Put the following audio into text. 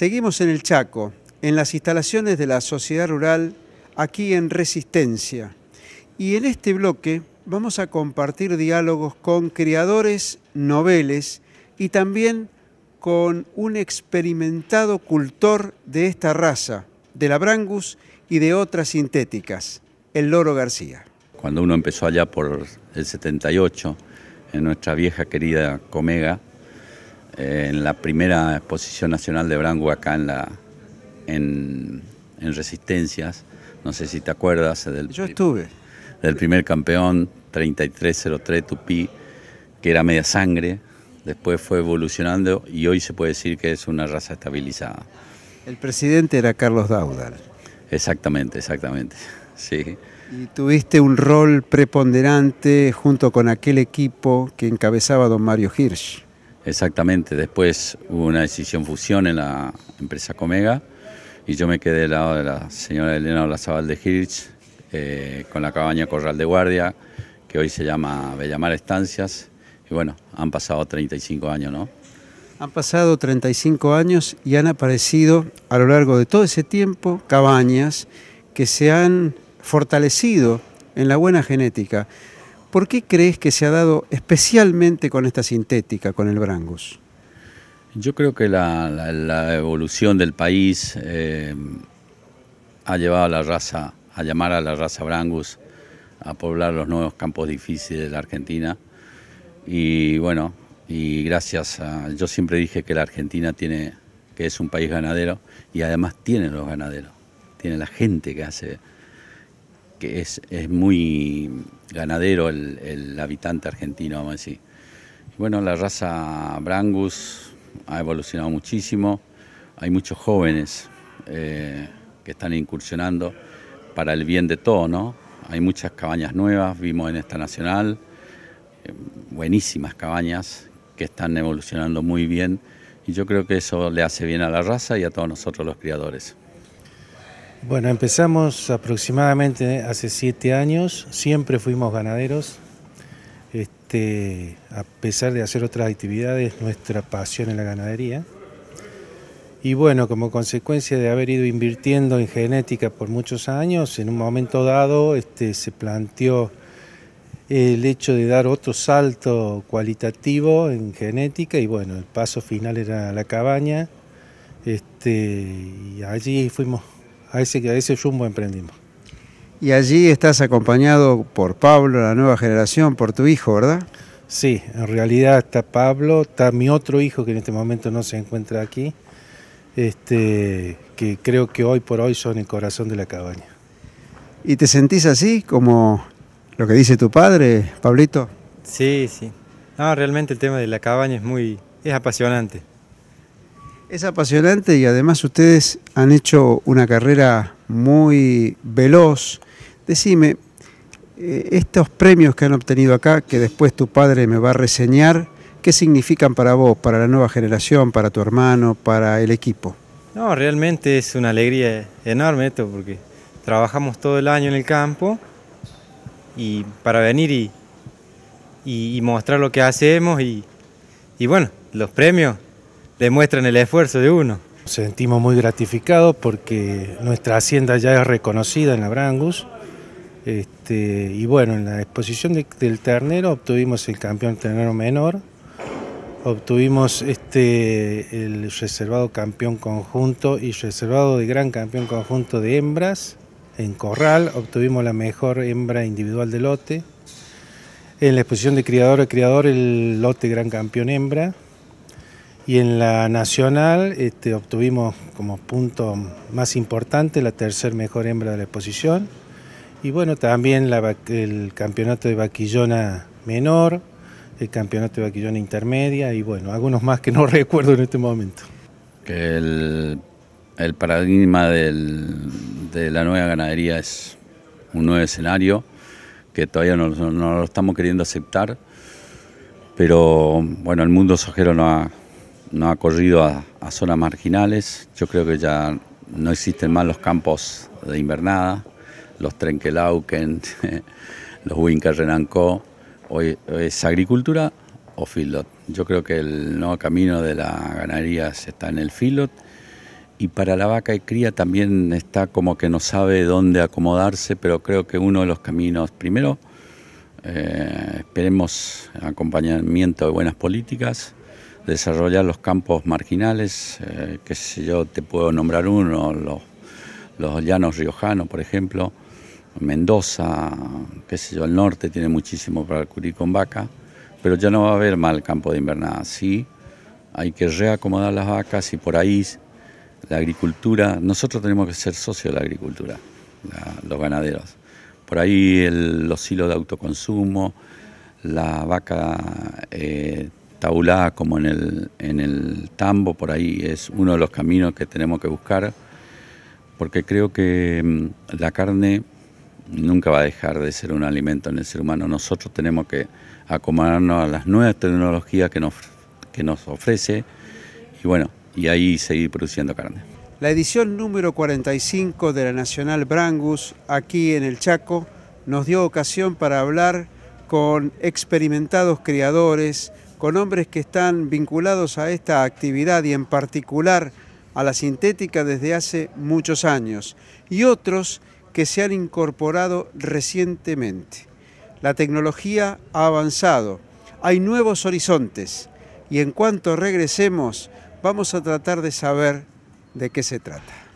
Seguimos en el Chaco, en las instalaciones de la sociedad rural, aquí en Resistencia. Y en este bloque vamos a compartir diálogos con criadores noveles y también con un experimentado cultor de esta raza, de la brangus y de otras sintéticas, el Loro García. Cuando uno empezó allá por el 78, en nuestra vieja querida Comega, en la primera exposición nacional de Branco acá en la en, Resistencias. No sé si te acuerdas del Yo estuve del primer campeón 3303 Tupí, que era media sangre, después fue evolucionando y hoy se puede decir que es una raza estabilizada. El presidente era Carlos Daudal. Exactamente, exactamente. Sí. Y tuviste un rol preponderante junto con aquel equipo que encabezaba don Mario Hirsch. Exactamente, después hubo una decisión fusión en la empresa Comega y yo me quedé del lado de la señora Elena Olazabal de Hirsch eh, con la cabaña Corral de Guardia, que hoy se llama Bellamar Estancias. Y bueno, han pasado 35 años, ¿no? Han pasado 35 años y han aparecido a lo largo de todo ese tiempo cabañas que se han fortalecido en la buena genética. ¿Por qué crees que se ha dado especialmente con esta sintética, con el Brangus? Yo creo que la, evolución del país eh, ha llevado a la raza, a llamar a la raza Brangus a poblar los nuevos campos difíciles de la Argentina. Y bueno, y gracias a. Yo siempre dije que la Argentina tiene, que es un país ganadero y además tiene los ganaderos, tiene la gente que hace que es, muy ganadero el, habitante argentino, vamos a decir. Bueno, la raza Brangus ha evolucionado muchísimo, hay muchos jóvenes eh, que están incursionando para el bien de todo, ¿no? Hay muchas cabañas nuevas, vimos en esta nacional, eh, buenísimas cabañas que están evolucionando muy bien y yo creo que eso le hace bien a la raza y a todos nosotros los criadores. Bueno, empezamos aproximadamente hace siete años, siempre fuimos ganaderos, este, a pesar de hacer otras actividades, nuestra pasión es la ganadería. Y bueno, como consecuencia de haber ido invirtiendo en genética por muchos años, en un momento dado este, se planteó el hecho de dar otro salto cualitativo en genética y bueno, el paso final era la cabaña. Este, y allí fuimos a ese, a ese emprendimos. Y allí estás acompañado por Pablo, la nueva generación, por tu hijo, ¿verdad? Sí, en realidad está Pablo, está mi otro hijo que en este momento no se encuentra aquí, este, que creo que hoy por hoy son el corazón de la cabaña. ¿Y te sentís así como lo que dice tu padre, Pablito? Sí, sí. No, realmente el tema de la cabaña es muy, es apasionante. Es apasionante y además ustedes han hecho una carrera muy veloz. Decime, eh, estos premios que han obtenido acá, que después tu padre me va a reseñar, ¿qué significan para vos, para la nueva generación, para tu hermano, para el equipo? No, realmente es una alegría enorme esto, porque trabajamos todo el año en el campo y para venir y, mostrar lo que hacemos y bueno, los premios demuestran el esfuerzo de uno. Nos sentimos muy gratificados porque nuestra hacienda ya es reconocida en la Brangus. Este, y bueno, en la exposición del ternero obtuvimos el campeón ternero menor, obtuvimos este, el reservado campeón conjunto y reservado de gran campeón conjunto de hembras. En corral obtuvimos la mejor hembra individual del lote. En la exposición de criador a criador, el lote gran campeón hembra. Y en la nacional este, obtuvimos como punto más importante la tercer mejor hembra de la exposición. Y bueno, también el campeonato de vaquillona menor, el campeonato de vaquillona intermedia y bueno, algunos más que no recuerdo en este momento. El, paradigma de la nueva ganadería es un nuevo escenario que todavía no, lo estamos queriendo aceptar, pero bueno, el mundo sojero no ha, no ha corrido a, zonas marginales. Yo creo que ya no existen más los campos de invernada, los Trenquelauquen, los winker Renancó. Hoy es agricultura o filot. Yo creo que el nuevo camino de la ganadería está en el filot y para la vaca y cría también está como que no sabe dónde acomodarse, pero creo que uno de los caminos, primero, eh, esperemos acompañamiento de buenas políticas, desarrollar los campos marginales, eh, que si yo te puedo nombrar uno, los, los llanos riojanos, por ejemplo, Mendoza, qué sé yo, el norte tiene muchísimo para cubrir con vaca, pero ya no va a haber mal campo de invernada, sí, hay que reacomodar las vacas y por ahí la agricultura, nosotros tenemos que ser socios de la agricultura, los ganaderos. Por ahí los hilos de autoconsumo, la vaca eh, como en el, en el tambo, por ahí es uno de los caminos que tenemos que buscar, porque creo que mm, la carne nunca va a dejar de ser un alimento en el ser humano. Nosotros tenemos que acomodarnos a las nuevas tecnologías que nos, que nos ofrece y bueno, y ahí seguir produciendo carne. La edición número 45 de la Nacional Brangus, aquí en el Chaco, nos dio ocasión para hablar con experimentados criadores, con hombres que están vinculados a esta actividad y en particular a la sintética desde hace muchos años y otros que se han incorporado recientemente. La tecnología ha avanzado, hay nuevos horizontes y en cuanto regresemos vamos a tratar de saber de qué se trata.